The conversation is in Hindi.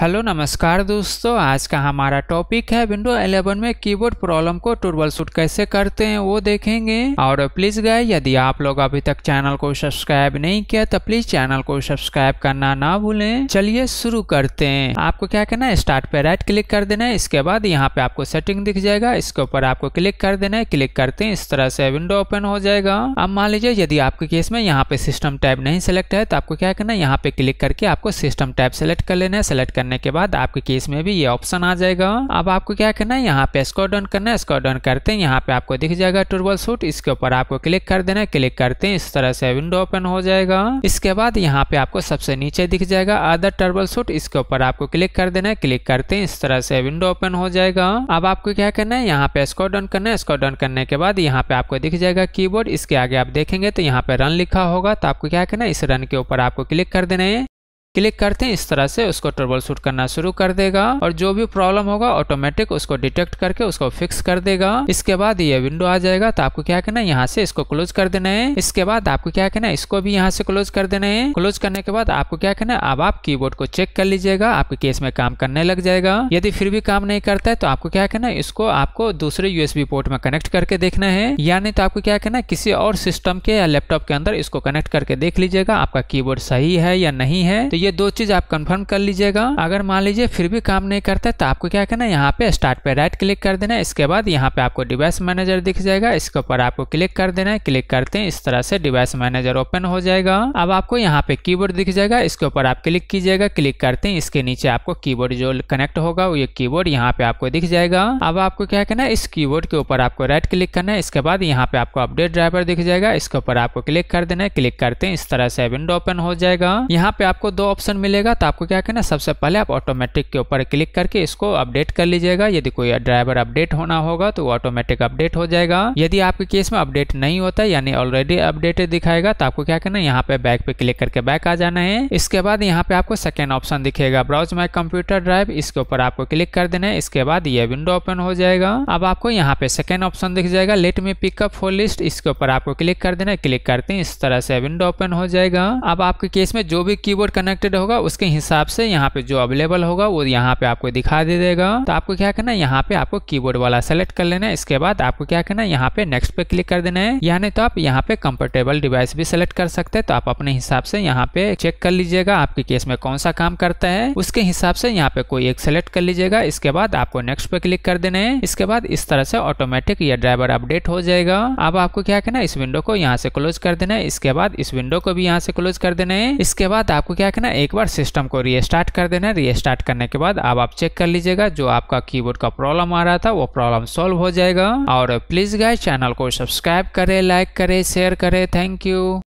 हेलो नमस्कार दोस्तों आज का हमारा टॉपिक है विंडो 11 में कीबोर्ड प्रॉब्लम को टूर्बल शूट कैसे करते हैं वो देखेंगे और प्लीज गाय यदि आप लोग अभी तक चैनल को सब्सक्राइब नहीं किया तो प्लीज चैनल को सब्सक्राइब करना ना भूलें चलिए शुरू करते हैं आपको क्या करना है स्टार्ट पे राइट क्लिक कर देना है इसके बाद यहाँ पे आपको सेटिंग दिख जाएगा इसके ऊपर आपको क्लिक कर देना है क्लिक करते हैं इस तरह से विंडो ओपन हो जाएगा अब मान लीजिए यदि आपके केस में यहाँ पे सिस्टम टाइप नहीं सिलेक्ट है तो आपको क्या करना है यहाँ पे क्लिक करके आपको सिस्टम टाइप सेलेक्ट कर लेना है सेलेक्ट करना करने के बाद आपके केस में भी ये ऑप्शन आ जाएगा अब आपको क्या करना है यहाँ पे स्कोर डाउन करना है स्कोर डाउन करते हैं यहाँ पे आपको दिख जाएगा ट्रबल सूट इसके ऊपर आपको क्लिक कर देना है क्लिक करते हैं इस तरह से विंडो ओपन हो जाएगा इसके बाद यहाँ पे आपको सबसे नीचे दिख जाएगा अदर टर्बल सूट इसके ऊपर आपको क्लिक कर देना है क्लिक करते हैं इस तरह से विंडो ओपन हो जाएगा अब आपको क्या करना है यहाँ पे स्कोर डाउन करना है स्कॉट डाउन करने के बाद यहाँ पे आपको दिख जाएगा कीबोर्ड इसके आगे आप देखेंगे तो यहाँ पे रन लिखा होगा तो आपको क्या करना है इस रन के ऊपर आपको क्लिक कर देना है क्लिक करते हैं इस तरह से उसको ट्रबल शूट करना शुरू कर देगा और जो भी प्रॉब्लम होगा ऑटोमेटिक उसको डिटेक्ट करके उसको फिक्स कर देगा इसके बाद ये विंडो आ जाएगा तो आपको क्या करना है यहाँ से इसको क्लोज कर देना है इसके बाद आपको क्या करना है इसको भी यहाँ से क्लोज कर देना है क्लोज करने के बाद आपको क्या करना है अब आप की को चेक कर लीजिएगा आपके केस में काम करने लग जाएगा यदि फिर भी काम नहीं करता है तो आपको क्या करना है इसको आपको दूसरे यूएसबी पोर्ट में कनेक्ट करके देखना है या नहीं तो आपको क्या करना है किसी और सिस्टम के या लैपटॉप के अंदर इसको कनेक्ट करके देख लीजिएगा आपका की सही है या नहीं है तो तो ये दो चीज आप कंफर्म कर लीजिएगा अगर मान लीजिए फिर भी काम नहीं करता तो आपको क्या करना है यहाँ पे स्टार्ट पे राइट क्लिक कर देना है इसके बाद यहाँ पे आपको डिवाइस मैनेजर दिख जाएगा इसके ऊपर आपको क्लिक कर देना है क्लिक करते हैं इस तरह से डिवाइस मैनेजर ओपन हो जाएगा अब आपको यहाँ पे की दिख जाएगा इसके ऊपर आप क्लिक कीजिएगा क्लिक करते हैं इसके नीचे आपको की जो कनेक्ट होगा ये बोर्ड यहाँ पे आपको दिख जाएगा अब आपको क्या करना है इस की के ऊपर आपको राइट क्लिक करना है इसके बाद यहाँ पे आपको अपडेट ड्राइवर दिख जाएगा इसके ऊपर आपको क्लिक कर देना है क्लिक करते हैं इस तरह से विंडो ओपन हो जाएगा यहाँ पे आपको दो ऑप्शन मिलेगा तो आपको क्या करना सबसे पहले आप ऑटोमेटिक के ऊपर क्लिक करके इसको अपडेट कर लीजिएगा यदि कोई ड्राइवर अपडेट होना होगा तो ऑटोमेटिक अपडेट हो जाएगा यदि आपके केस में अपडेट नहीं होता यानी ऑलरेडी अपडेटेड दिखाएगा तो आपको क्या करना यहाँ पे बैक पे क्लिक करके बैक आ जाना है इसके बाद यहाँ पे आपको सेकेंड ऑप्शन दिखेगा ब्राउज माई कंप्यूटर ड्राइव इसके ऊपर आपको क्लिक कर देना है इसके बाद ये विंडो ओपन हो जाएगा अब आपको यहाँ पे सेकेंड ऑप्शन दिख जाएगा let me pick up for list इसके ऊपर आपको क्लिक कर देना है क्लिक करते हैं इस तरह से विंडो ओपन हो जाएगा अब आपके केस में जो भी कीबोर्ड कनेक्ट कनेक्टेड होगा उसके हिसाब से यहाँ पे जो अवेलेबल होगा वो यहाँ पे आपको दिखा दे देगा तो आपको क्या करना है यहाँ पे आपको कीबोर्ड वाला सेलेक्ट कर लेना है इसके बाद आपको क्या करना है यहाँ पे नेक्स्ट पे क्लिक कर देना है यानी तो आप यहाँ पे कंफर्टेबल डिवाइस भी सिलेक्ट कर सकते हैं तो आप अपने हिसाब से यहाँ पे चेक कर लीजिएगा आपके केस में कौन सा काम करता है उसके हिसाब से यहाँ पे कोई एक सेलेक्ट कर लीजिएगा इसके बाद आपको नेक्स्ट पे क्लिक कर देना है इसके बाद इस तरह से ऑटोमेटिक ये ड्राइवर अपडेट हो जाएगा अब आपको क्या करना है इस विंडो को यहाँ से क्लोज कर देना है इसके बाद इस विंडो को भी यहाँ से क्लोज कर देना है इसके बाद आपको क्या करना करना एक बार सिस्टम को रीस्टार्ट कर देना रीस्टार्ट करने के बाद अब आप चेक कर लीजिएगा जो आपका कीबोर्ड का प्रॉब्लम आ रहा था वो प्रॉब्लम सॉल्व हो जाएगा और प्लीज गाय चैनल को सब्सक्राइब करे लाइक करे शेयर करे थैंक यू